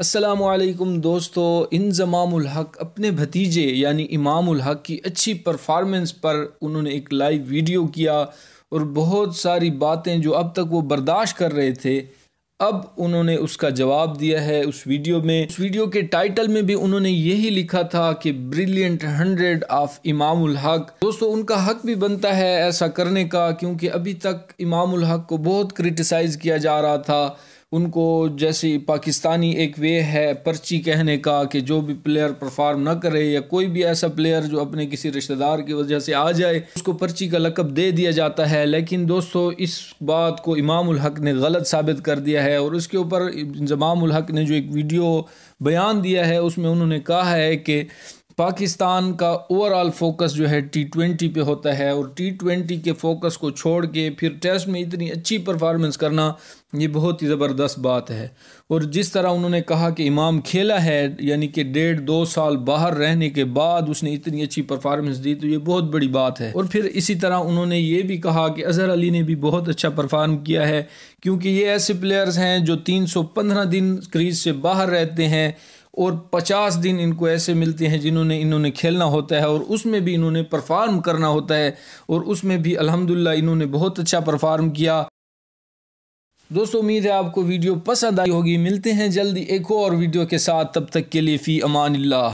असलकुम दोस्तों इंजमाम हक अपने भतीजे यानी इमाम हक की अच्छी परफॉर्मेंस पर उन्होंने एक लाइव वीडियो किया और बहुत सारी बातें जो अब तक वो बर्दाश्त कर रहे थे अब उन्होंने उसका जवाब दिया है उस वीडियो में उस वीडियो के टाइटल में भी उन्होंने यही लिखा था कि ब्रिलियंट हंड्रेड ऑफ इमाम हक दोस्तों उनका हक भी बनता है ऐसा करने का क्योंकि अभी तक इमाम हक को बहुत क्रिटिसाइज़ किया जा रहा था उनको जैसे पाकिस्तानी एक वे है पर्ची कहने का कि जो भी प्लेयर परफॉर्म ना करे या कोई भी ऐसा प्लेयर जो अपने किसी रिश्तेदार की वजह से आ जाए उसको पर्ची का लकब दे दिया जाता है लेकिन दोस्तों इस बात को इमाम हक ने गलत साबित कर दिया है और उसके ऊपर इंजमाम हक ने जो एक वीडियो बयान दिया है उसमें उन्होंने कहा है कि पाकिस्तान का ओवरऑल फोकस जो है टी ट्वेंटी पे होता है और टी ट्वेंटी के फोकस को छोड़ के फिर टेस्ट में इतनी अच्छी परफॉर्मेंस करना ये बहुत ही ज़बरदस्त बात है और जिस तरह उन्होंने कहा कि इमाम खेला है यानी कि डेढ़ दो साल बाहर रहने के बाद उसने इतनी अच्छी परफॉर्मेंस दी तो ये बहुत बड़ी बात है और फिर इसी तरह उन्होंने ये भी कहा कि अज़हर अली ने भी बहुत अच्छा परफॉर्म किया है क्योंकि ये ऐसे प्लेयर्स हैं जो पंद्रह दिन क्रीज से बाहर रहते हैं और पचास दिन इनको ऐसे मिलते हैं जिन्होंने इन्होंने खेलना होता है और उसमें भी इन्होंने परफॉर्म करना होता है और उसमें भी अल्हम्दुलिल्लाह इन्होंने बहुत अच्छा परफॉर्म किया दोस्तों उम्मीद है आपको वीडियो पसंद आई होगी मिलते हैं जल्दी एक और वीडियो के साथ तब तक के लिए फ़ी अमान